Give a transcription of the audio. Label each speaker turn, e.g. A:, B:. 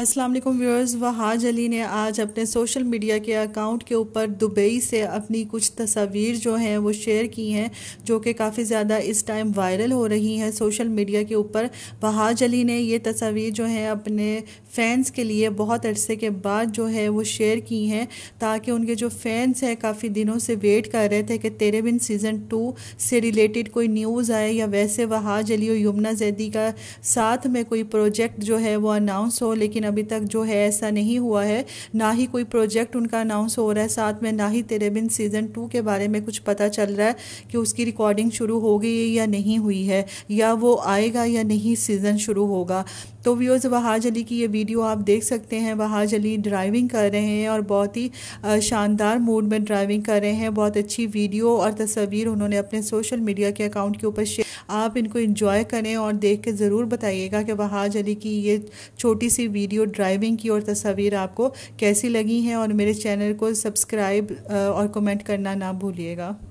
A: अस्सलाम वालेकुम व्यूअर्स वहाज अली ने आज अपने सोशल मीडिया के अकाउंट के ऊपर दुबई से अपनी कुछ तस्वीर जो हैं वो शेयर की हैं जो कि काफ़ी ज़्यादा इस टाइम वायरल हो रही हैं सोशल मीडिया के ऊपर वहाज अली ने ये तस्वीर जो हैं अपने फ़ैन्स के लिए बहुत अरसे के बाद जो है वो शेयर की हैं ताकि उनके जो फ़ैन्स हैं काफ़ी दिनों से वेट कर रहे थे कि तेरे बिन सीज़न टू से रिलेटेड कोई न्यूज़ आए या वैसे वहाज अली और यमुना जैदी का साथ में कोई प्रोजेक्ट जो है वो अनाउंस हो लेकिन अभी तक जो है ऐसा नहीं हुआ है ना ही कोई प्रोजेक्ट उनका अनाउंस हो रहा है साथ में ना ही तेरे बिन सीज़न टू के बारे में कुछ पता चल रहा है कि उसकी रिकॉर्डिंग शुरू हो गई या नहीं हुई है या वो आएगा या नहीं सीज़न शुरू होगा तो व्यूज़ वहाज अली की ये वीडियो आप देख सकते हैं वहाज अली ड्राइविंग कर रहे हैं और बहुत ही शानदार मूड में ड्राइविंग कर रहे हैं बहुत अच्छी वीडियो और तस्वीर उन्होंने अपने सोशल मीडिया के अकाउंट के ऊपर शेयर आप इनको इन्जॉय करें और देख के ज़रूर बताइएगा कि वहाज अली की ये छोटी सी वीडियो वीडियो ड्राइविंग की और तस्वीर आपको कैसी लगी हैं और मेरे चैनल को सब्सक्राइब और कमेंट करना ना भूलिएगा